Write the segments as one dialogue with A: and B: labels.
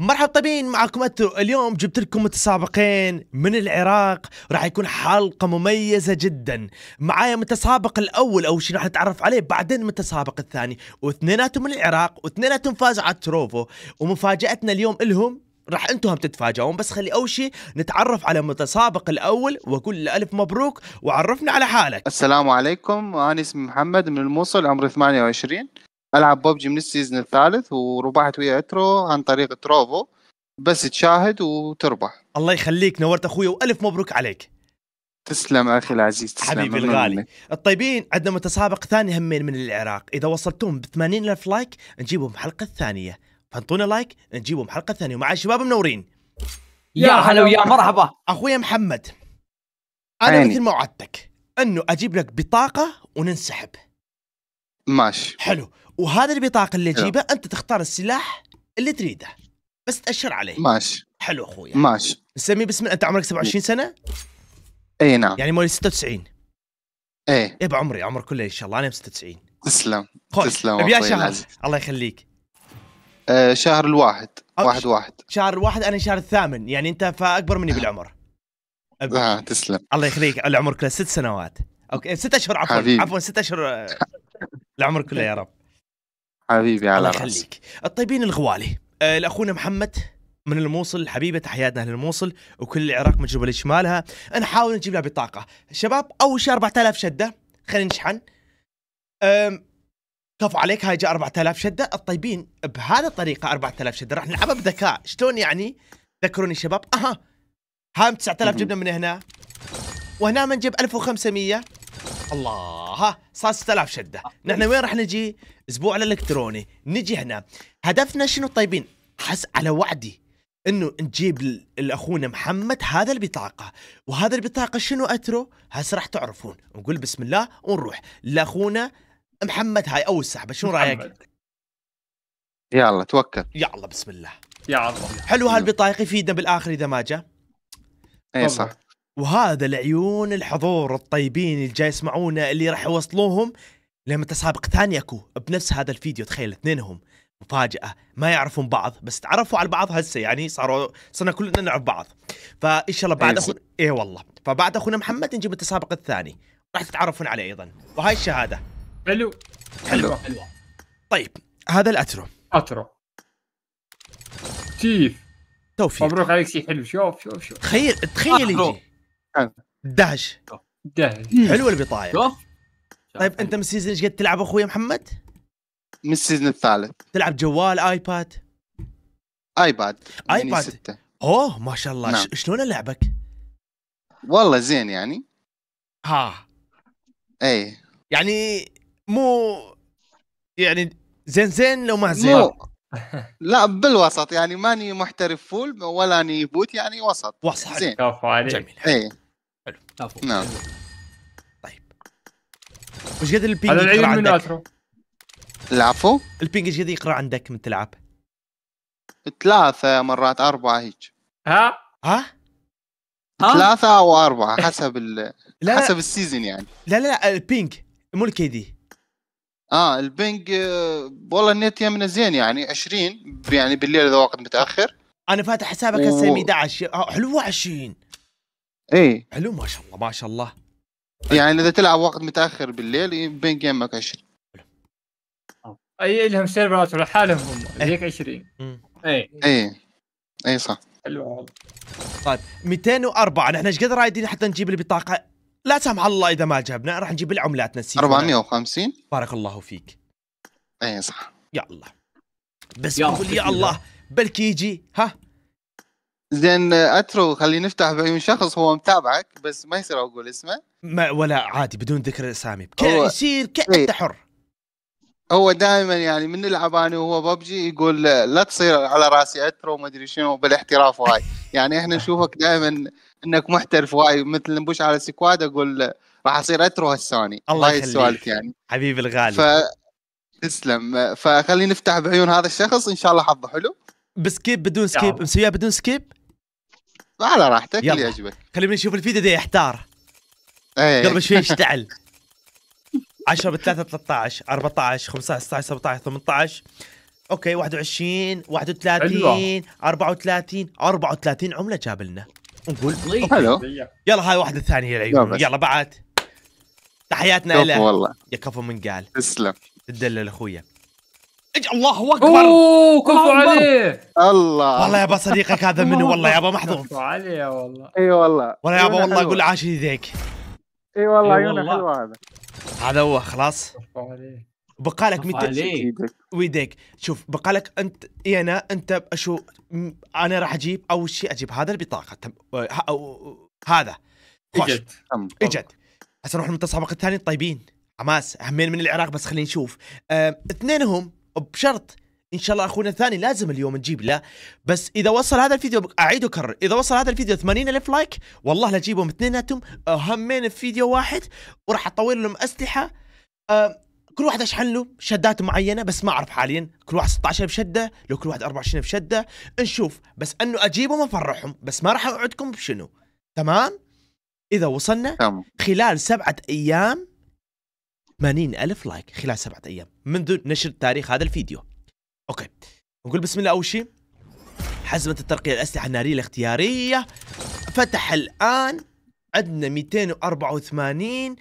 A: مرحبا طيبين معكم أترو اليوم جبت لكم متسابقين من العراق راح يكون حلقة مميزة جدا معايا متسابق الأول أول شيء راح نتعرف عليه بعدين المتسابق الثاني واثنيناتهم من العراق واثنيناتهم فازوا على تروفو ومفاجأتنا اليوم إلهم راح انتم هم تتفاجئون بس خلي اول شيء نتعرف على المتسابق الاول واقول له الف مبروك وعرفنا على حالك السلام عليكم انا اسمي محمد من الموصل
B: عمري 28 العب ببجي من السيزون الثالث وربحت ويا اترو عن طريق تروفو
A: بس تشاهد وتربح الله يخليك نورت اخوي والف مبروك عليك تسلم اخي العزيز تسلم حبيبي الغالي الطيبين عندنا متسابق ثاني همين من العراق اذا وصلتوهم ب 80000 الف لايك نجيبهم الحلقه الثانيه فانطونا لايك نجيبهم حلقه ثانيه ومع الشباب منورين يا هلا ويا مرحبا اخويا محمد انا عيني. مثل ما وعدتك انه اجيب لك بطاقه وننسحب ماشي حلو وهذا البطاقه اللي تجيبها انت تختار السلاح اللي تريده بس تاشر عليه ماشي حلو اخوي ماشي نسميه باسم انت عمرك 27 سنه؟ اي نعم يعني مواليد 96 ايه يبا عمري عمر كله ان شاء الله انا ب 96
B: تسلم تسلم ابي شهر
A: الله يخليك
B: آه شهر الواحد
A: واحد واحد شهر الواحد انا شهر الثامن يعني انت فاكبر مني بالعمر أب... آه تسلم الله يخليك العمر كله ست سنوات اوكي ست اشهر عفوا عفوا ست اشهر العمر آه، كله يا رب حبيبي على الله يخليك الطيبين الغوالي آه لاخونا محمد من الموصل حبيبه تحياتنا اهل الموصل وكل العراق من جبل شمالها نحاول نجيب لها بطاقه شباب اول شيء 4000 شده خلينا نشحن كفو عليك هاي جاء 4000 شده الطيبين بهذه الطريقه 4000 شده راح نلعبها بذكاء شلون يعني ذكروني شباب اها هام 9000 جبنا من هنا وهنا بنجيب 1500 الله ها صار 6000 شده آه. نحن وين راح نجي اسبوع الالكتروني نجي هنا هدفنا شنو طيبين حس على وعدي انه نجيب لاخونا محمد هذا البطاقه وهذا البطاقه شنو اترو هسه راح تعرفون نقول بسم الله ونروح لاخونا محمد هاي اول سحبه شنو رايك
B: يلا توكل
A: يلا بسم الله يا الله حلو هالبطايق يفيدنا بالاخر اذا ما جاء اي صح وهذا لعيون الحضور الطيبين اللي جاي يسمعونا اللي راح يوصلوهم لما تسابق ثاني اكو بنفس هذا الفيديو تخيل اثنينهم مفاجأة ما يعرفون بعض بس تعرفوا على بعض هسه يعني صاروا صرنا كلنا نعرف بعض فان شاء الله بعد أيوة. اخونا اي والله فبعد اخونا محمد نجيب التسابق الثاني راح تتعرفون عليه ايضا وهاي الشهادة حلو حلو حلوة طيب هذا الاترو اترو كيف توفيق مبروك عليك شيء حلو شوف شوف شوف تخيل تخيل يجي دهش حلوه البطاية طيب انت من السيزون ايش قد تلعب اخوي محمد؟ من السيزون الثالث تلعب جوال ايباد؟ ايباد ايباد ايباد اوه ما شاء الله نعم. شلون لعبك؟ والله
B: زين يعني ها اي يعني مو يعني زين زين لو ما زين مو لا بالوسط يعني ماني محترف فول ولا اني بوت يعني وسط وسط زين كفو عليك جميل اي حلو
A: كفو نعم طيب وش قد البينج يقرا عندك؟ من اترو العفو البينج ايش قد يقرا عندك من تلعب؟ ثلاثة
B: مرات أربعة هيك ها ها؟ ثلاثة أو أربعة حسب ال... حسب السيزون يعني لا لا البينج مو الكيدي اه البنج آه، والله النت يمنا زين يعني 20 يعني بالليل اذا وقت متاخر
A: انا فاتح حسابك هسه 11 حلوه 20 اي حلو ما
B: شاء الله ما شاء الله يعني اذا تلعب وقت متاخر بالليل إيه، بينج يمك 20
A: اي لهم سيرفرات لحالهم هم هذيك 20 اي
B: اي اي
A: صح حلو طيب 204 نحن ايش قد رايدين حتى نجيب البطاقه لا سمح الله اذا ما جبنا راح نجيب العملات نسيت 450 بارك الله فيك اي صح يا الله
B: بس يا, يا الله
A: بلكي يجي
B: ها زين اترو خلينا نفتح بعيون شخص هو متابعك بس ما يصير اقول اسمه
A: ما ولا عادي بدون ذكر اسامي يصير كأنت إيه. حر هو
B: دائما يعني من العباني وهو ببجي يقول لا تصير على راسي اترو ما ادري شنو بالاحتراف وهاي يعني احنا نشوفك دائما انك محترف وايد مثل نبوش على سكواد اقول راح اصير اترو هالسوني الله يسلمك يعني
A: حبيبي الغالي
B: ف... تسلم فخلينا نفتح بعيون هذا الشخص ان شاء الله حظه حلو بسكيب بدون سكيب
A: مسويها بدون سكيب على راحتك اللي يعجبك خلينا نشوف الفيديو ده يحتار إيه. قبل شوي يشتعل 10 ب 3 13 14 15 16 17 18 اوكي 21 31 34 34 عمله جاب لنا نقول حلو طيب. يلا هاي واحده ثانيه يا يلا بعد تحياتنا له والله يا كفو من قال تسلم تدلل اخويا الله اكبر اوه كفو عليه الله والله يابا صديقك هذا منو والله يابا محظوظ كفو عليه والله اي والله والله يابا والله اقول عاش يديك اي والله عيونه حلوه هذا هذا هو خلاص كفو عليه بقالك مت... ويديك شوف بقالك انت انا انت شو انا راح اجيب اول شيء اجيب هذا البطاقه تم... ه... أو... هذا خوش اجت اجت هسه نروح المتسابق الثاني طيبين حماس همين من العراق بس خلينا نشوف أه... اثنينهم بشرط ان شاء الله اخونا الثاني لازم اليوم نجيب له بس اذا وصل هذا الفيديو اعيد وكرر اذا وصل هذا الفيديو 80 الف لايك والله لاجيبهم اثنيناتهم همين في فيديو واحد وراح اطور لهم اسلحه أه كل واحد اشحن له شدات معينه بس ما اعرف حاليا كل واحد 16 بشده لو كل واحد 24 بشده نشوف بس انه اجيبهم افرحهم بس ما راح اوعدكم بشنو تمام اذا وصلنا خلال سبعه ايام 80 الف لايك خلال سبعه ايام منذ نشر تاريخ هذا الفيديو اوكي نقول بسم الله اول شيء حزمه الترقيه الاسلحه الناريه الاختياريه فتح الان عندنا 284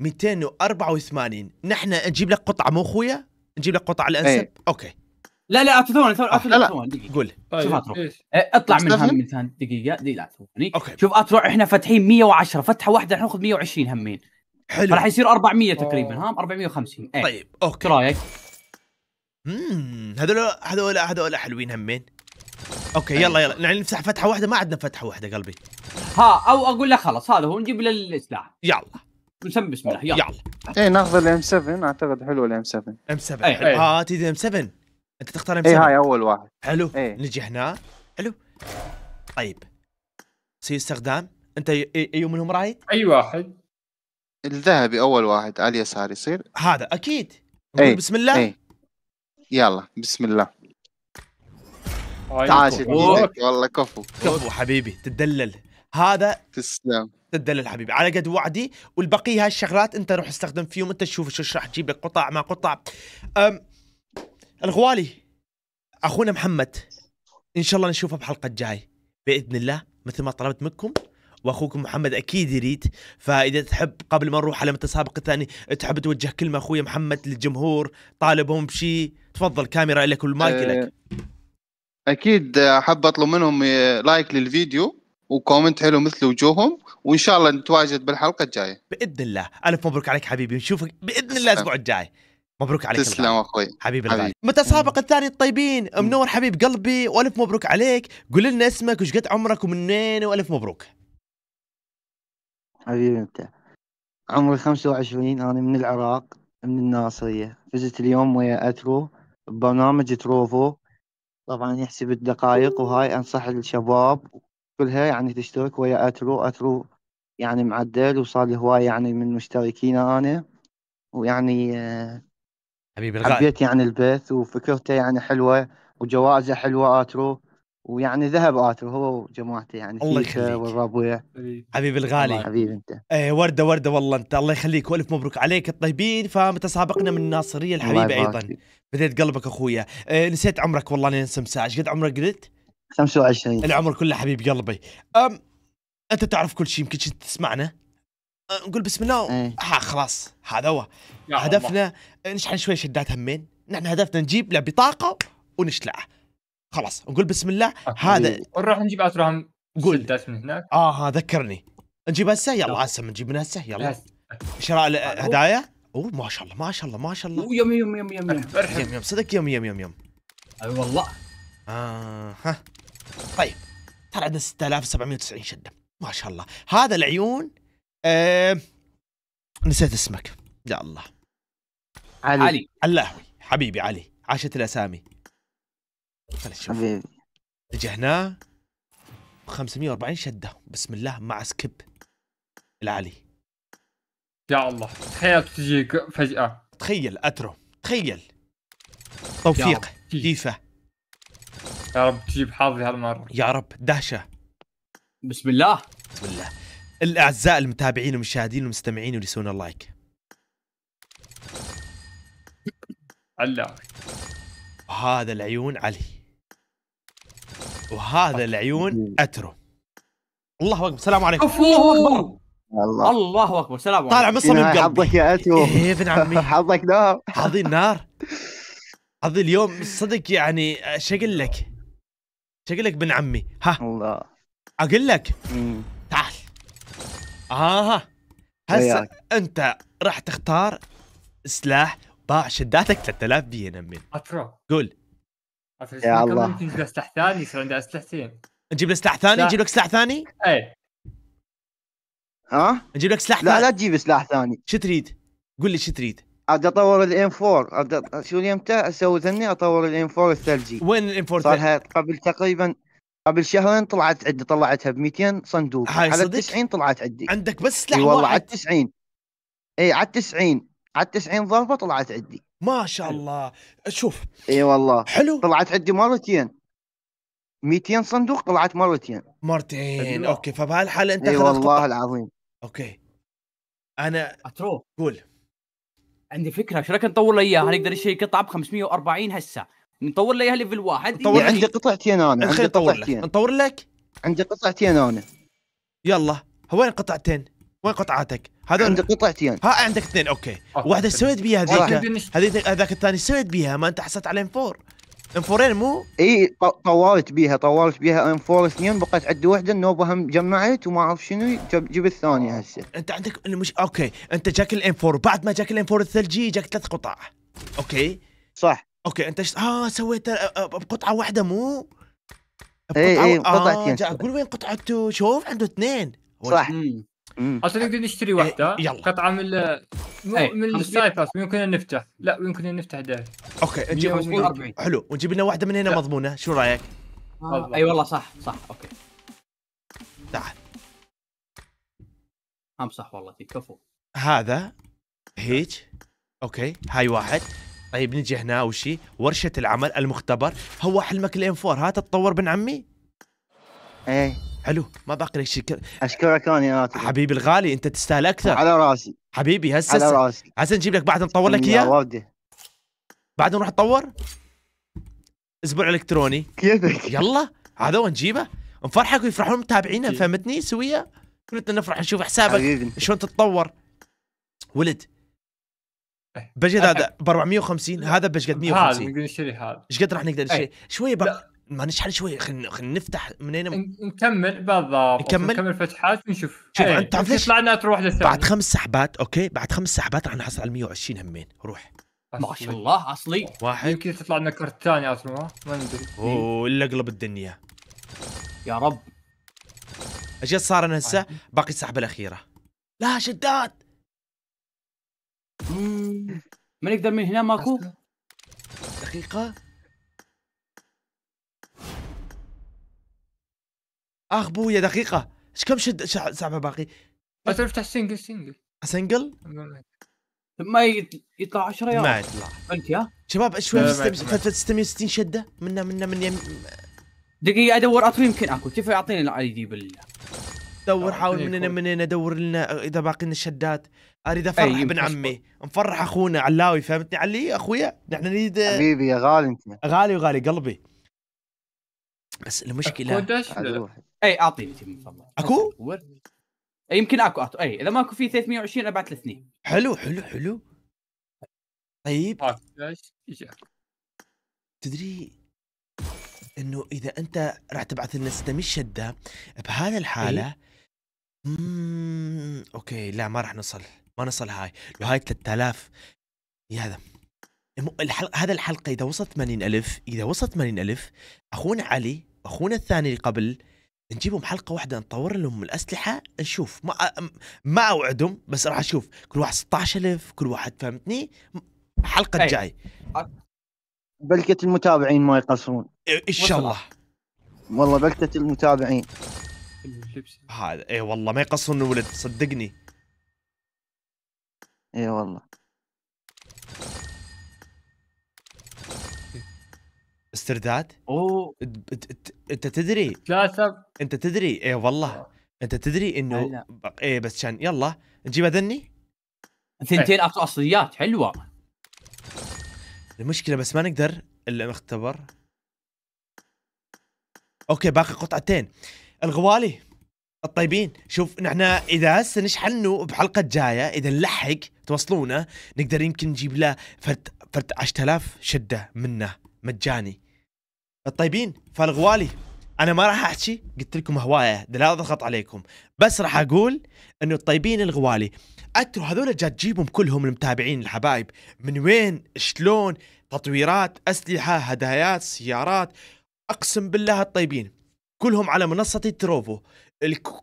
A: 284 نحن نجيب لك قطعه مو خويا نجيب لك قطعه إيه. الانسب ايه. اوكي لا لا ثواني ثواني آه، ثواني قول شوف طيب، اترو إيه، اطلع من هم ثاني دقيقه دي لا ثواني اوكي شوف اترو احنا فاتحين 110 فتحه واحده حناخذ 120 همين حلو فراح يصير 400 آه. تقريبا ها 450 ايه. طيب اوكي ايش رايك؟ اممم هذول هذول هذول حلوين همين اوكي طيب. يلا يلا نعم، نفتح فتحه واحده ما عندنا فتحه واحده قلبي ها او اقول لك خلاص هذا هو نجيب له السلاح يلا نسمي بسم الله يلا يلا
B: اي ناخذ الام 7 اعتقد حلو الام 7 ام 7 ايه. اه
A: تيجي ام 7 انت تختار ام 7 اي هاي اول واحد حلو إيه. نجي هنا حلو طيب سي استخدام انت اي, منهم رايد؟ اي واحد الذهبي اول واحد على اليسار يصير هذا اكيد أي. بسم الله أي.
B: يلا بسم الله
A: طيب. تعال والله كفو كفو حبيبي تدلل هذا تسلم تدلل حبيبي على قد وعدي والبقيه هاي الشغلات انت روح استخدم فيهم انت شوف شو راح تجيب لك قطع ما قطع أم الغوالي اخونا محمد ان شاء الله نشوفه بحلقه الجاي باذن الله مثل ما طلبت منكم واخوكم محمد اكيد يريد فاذا تحب قبل ما نروح على متسابق الثاني تحب توجه كلمه اخوي محمد للجمهور طالبهم بشيء تفضل كاميرا لك والمايك أه، لك
B: اكيد حاب اطلب منهم لايك للفيديو وكومنت حلو مثل وجوههم وان شاء الله نتواجد بالحلقه الجايه
A: باذن الله الف مبروك عليك حبيبي نشوفك باذن الله الاسبوع الجاي مبروك عليك تسلم اخوي حبيبي الغالي متسابق الثاني الطيبين منور حبيب قلبي والف مبروك عليك قول لنا اسمك وش قد عمرك ومنين والف مبروك
C: حبيبي انت عمري 25 انا من العراق من الناصريه فزت اليوم ويا اترو ببرنامج تروفو طبعا يحسب الدقائق وهاي انصح الشباب كلها يعني تشترك ويا اترو اترو يعني معدل وصار له هواي يعني من مشتركين انا ويعني آه،
A: حبيبي الغالي حبيت يعني
C: البث وفكرته يعني حلوه وجوائزه حلوه اترو
A: ويعني ذهب اترو هو وجماعته يعني الله يخليك
C: والربوية
A: حبيبي الغالي حبيبي انت ايه ورده ورده والله انت الله يخليك والف مبروك عليك الطيبين فمتسابقنا من الناصريه الحبيبه ايضا بديت قلبك اخويا إيه، نسيت عمرك والله نسيت مساعة قد عمرك قلت؟ 25 العمر كله حبيب قلبي أم انت تعرف كل شيء يمكن تسمعنا أه، نقول بسم الله ايه. ها خلاص هذا هو هدفنا الله. نشحن شوي شدات همين نحن هدفنا نجيب له بطاقه ونشلع خلاص نقول بسم الله هذا نروح نجيب اسرع قول من هناك اه ذكرني نجيب هسه يلا هسه نجيب من هسه يلا شراء هدايا اوه ما شاء الله ما شاء الله ما شاء الله يوم يوم يوم يوم يوم يوم يوم صدق يوم يوم يوم يوم اي أيوة والله اه ها طيب طلع عندنا 6790 شده ما شاء الله هذا العيون آه... نسيت اسمك يا الله علي علي اللهوي حبيبي علي عاشت الاسامي خلينا نشوف حبيبي اتجهناه 540 شده بسم الله مع سكيب العلي يا الله تخيل تجيك فجأة تخيل أترو تخيل توفيق جيفة يا رب تجيب حظي هالمره يا رب دهشه بسم الله بسم الله الاعزاء المتابعين والمشاهدين والمستمعين اللي يسوون اللايك على هذا العيون علي وهذا العيون اترو الله اكبر السلام عليكم الله اكبر الله الله اكبر سلام طالع مصمم قلبي حظك يا اتو إيه،, ايه ابن عمي حظك نار حظي النار حظي اليوم صدق يعني ايش اقول لك لك بن عمي ها الله اقول لك تعال اها هسه انت راح تختار سلاح باع شداتك 3000 بي ان اترو قول
B: يا الله ممكن نجيب سلاح ثاني
A: يصير عندي اسلحتين نجيب لك سلاح ثاني نجيب لك سلاح ثاني؟ إيه. ها؟ نجيب لك سلاح ثاني لا لا تجيب سلاح ثاني شو تريد؟ قول لي شو تريد؟ عاد اطور الام
C: 4 عاد شو اليمتى اسوي ذني اطور الام 4 الثلجي وين الام 4 صار قبل تقريبا قبل شهرين طلعت عندي طلعتها ب 200 صندوق هاي على 90 طلعت عندي عندك بس سلاح واحد والله على 90 اي على 90 على 90 ضربه طلعت عندي ما شاء الله شوف اي والله حلو طلعت عندي مرتين 200 صندوق طلعت مرتين مرتين اوكي فبهالحاله انت اي والله العظيم اوكي
A: انا اترو قول عندي فكره ايش رايك نطور له اياها نقدر نشتري قطعه ب 540 هسه نطور له اياها ليفل واحد نطور يعني عندي
C: قطعتين انا عندي قطعتين
A: نطور لك عندي قطعتين انا يلا وين قطعتين؟ وين قطعاتك؟ هذا عندي قطعتين ها عندك اثنين اوكي, أوكي. واحده سويت بيها هذيك هذيك هذاك الثاني سويت بيها ما انت حصلت عليهم فور فورين مو؟ اي طولت
C: بيها طولت بيها فور اثنين بقت عندي وحده النوبه هم جمعت وما اعرف شنو جيب
A: الثانيه هسه انت عندك المش... اوكي انت جاك فور بعد ما جاك فور الثلجي جاك ثلاث قطع اوكي صح اوكي انت ش... اه سويت آه، آه، بقطعه واحده مو؟ بقطعه اي اي قطعتين آه وين قطعته شوف عنده اثنين صح
B: عشان نقدر نشتري واحده قطعه من من السايبرس ممكن نفتح لا ممكن نفتح ده
A: اوكي نجيب حلو ونجيب لنا واحده من هنا مضمونه شو رايك؟ آه. اي والله صح صح اوكي تعال
B: هم صح والله كفو
A: هذا هيج اوكي هاي واحد طيب نجي هنا وشي ورشه العمل المختبر هو حلمك الام 4 ها تتطور بن عمي؟ ايه حلو ما باقي لك شيء اشكرك انا حبيبي الغالي انت تستاهل اكثر على راسي حبيبي هسه على راسي هسه نجيب لك بعد نطور لك اياه بعد نروح نطور اسبوع الكتروني كيفك يلا هذا نجيبه نفرحك ويفرحون متابعينا فهمتني سويه كنت نفرح نشوف حسابك شلون تتطور ولد إيه. بجد أه، هذا ب 450 هذا بجد 150 هذا نقدر
B: نشتري هذا ايش قد راح نقدر إيه. نشتري
A: شويه ما نشحن شوي خلينا خلينا نفتح من هنا نكمل بالضبط نكمل نكمل فتحات ونشوف شوف إيه، انت تعرف ليش؟ طلعنا تروح للثاني بعد خمس سحبات اوكي بعد خمس سحبات راح نحصل على 120 همين روح ما شاء
B: الله اصلي
A: واحد يمكن تطلع لنا كرت ثاني اصلا
B: ما ندري اوه
A: الا قلب الدنيا يا رب ايش صار انا هسه؟ باقي السحبه الاخيره لا شداد ما نقدر من هنا ماكو دقيقه اخ بويا دقيقه ايش كم شد سحبه باقي ما تعرف تفتح سنجل سنجل سنجل ما يطلع 10 ريال ما يطلع انت يا شباب شوي 660 شده منا منا من يم... دقيقه ادور اطفي يمكن اكو كيف يعطيني الاي دي بالله دور حاول مننا مننا دور لنا اذا باقي لنا شدات اريد افرح ابن عمي نفرح اخونا علاوي فهمتني علي اخويا نحن نريد حبيبي يا غالي انت غالي وغالي قلبي بس المشكله اي اعطيني تيم من فضلك اكو؟ إيه، يمكن اكو اعطو اي اذا ماكو في 320 ابعت الاثنين حلو حلو حلو طيب تدري انه اذا انت راح تبعث لنا ستة مش شده بهذا إيه. الحاله اممم اوكي لا ما راح نصل ما نصل هاي لو هاي 3000 يا هذا الحلقة هذا الحلقة إذا وصلت 80000 إذا وصلت 80000 أخونا علي أخونا الثاني اللي قبل نجيبهم حلقه واحده نطور لهم الاسلحه نشوف ما ما اوعدهم بس راح اشوف كل واحد 16000 كل واحد فهمتني الحلقه إيه. الجاي بلكة المتابعين ما يقصرون إيه، ان شاء الله
C: والله بلكة المتابعين
A: هذا اي والله ما يقصرون ولد صدقني اي والله سردات اوه انت تدري تتكاثر انت تدري اي والله انت تدري انه اي بس عشان يلا نجيبها ذني ثنتين اصليات حلوه المشكله بس ما نقدر الا نختبر اوكي باقي قطعتين الغوالي الطيبين شوف نحن اذا هسه نشحنه بحلقه جايه اذا نلحق توصلونا نقدر يمكن نجيب له فرد فرد 10000 شده منه مجاني الطيبين فالغوالي انا ما راح احكي قلت لكم هوايه لا اضغط عليكم بس راح اقول انه الطيبين الغوالي اتروا هذول جا تجيبهم كلهم المتابعين الحبايب من وين شلون تطويرات اسلحه هدايات سيارات اقسم بالله الطيبين كلهم على منصه تروفو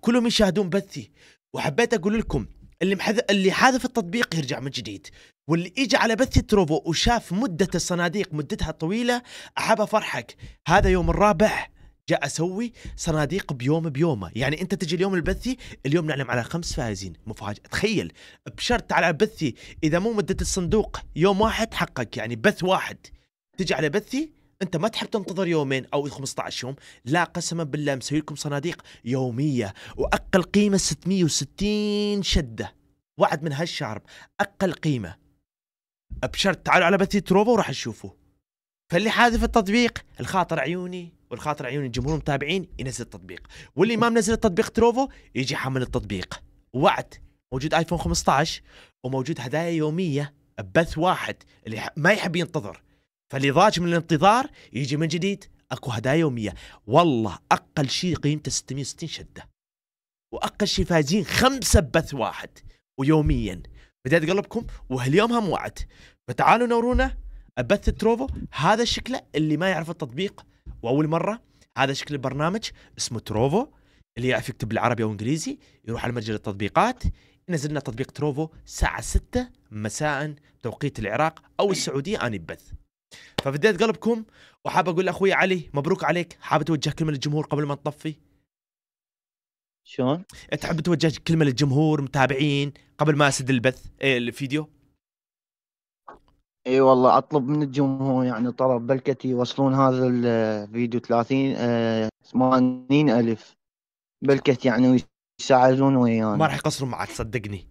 A: كلهم يشاهدون بثي وحبيت اقول لكم اللي محذ... اللي حاذف التطبيق يرجع من جديد واللي اجى على بث تروفو وشاف مدة الصناديق مدتها طويلة أحب أفرحك هذا يوم الرابع جاء اسوي صناديق بيوم بيومه يعني انت تجي اليوم البثي اليوم نعلم على خمس فائزين مفاجاه تخيل بشرط على بثي اذا مو مده الصندوق يوم واحد حقك يعني بث واحد تجي على بثي انت ما تحب تنتظر يومين او 15 يوم لا قسما بالله مسوي لكم صناديق يوميه واقل قيمه 660 شده وعد من هالشعر اقل قيمه ابشرت تعالوا على بثي تروفا وراح تشوفوه فاللي حاذف التطبيق الخاطر عيوني والخاطر عيون الجمهور المتابعين ينزل التطبيق واللي ما منزل التطبيق تروفو يجي حامل التطبيق وعد موجود ايفون 15 وموجود هدايا يوميه ببث واحد اللي ما يحب ينتظر فاللي ضاج من الانتظار يجي من جديد اكو هدايا يوميه والله اقل شيء قيمته 660 شده واقل شيء فايزين خمسه ببث واحد ويوميا بديت قلبكم وهاليوم هم وعد فتعالوا نورونا بث تروفو هذا شكله اللي ما يعرف التطبيق واول مره هذا شكل البرنامج اسمه تروفو اللي يعرف يكتب بالعربي او انجليزي يروح على متجر التطبيقات ينزل لنا تطبيق تروفو الساعه 6 مساء توقيت العراق او السعوديه اني ببث فبديت قلبكم وحاب اقول لاخوي علي مبروك عليك حاب توجه كلمه للجمهور قبل ما تطفي شلون؟ تحب توجه كلمه للجمهور متابعين قبل ما اسد البث إيه الفيديو
C: اي والله اطلب من الجمهور يعني طلب بلكتي يوصلون هذا الفيديو 30 آه 80 الف بلكت يعني ويساعدون ويانا ما راح
A: يقصرون معك صدقني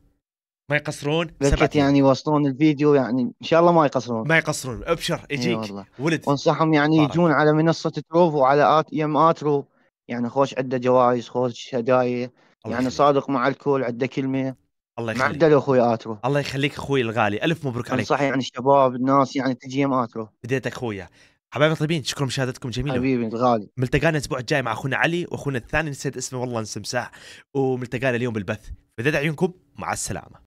A: ما يقصرون بلكت يعني
C: يوصلون الفيديو يعني ان شاء الله ما يقصرون
A: ما يقصرون ابشر يجيك إيه أيوة
C: ولد وانصحهم يعني يجون على منصه تروف وعلى آت يم اترو يعني خوش عنده جوائز خوش هدايا يعني صادق مع الكل عنده كلمه الله يخليك معدل اخوي اترو
A: الله يخليك اخوي الغالي الف مبروك عليك صحيح يعني الشباب
C: الناس يعني تجي اترو بديتك اخويا
A: حبايبي طيبين شكرا مشاهدتكم جميله حبيبي الغالي ملتقانا الاسبوع الجاي مع اخونا علي واخونا الثاني نسيت اسمه والله نسمساح وملتقانا اليوم بالبث بديت عيونكم مع السلامه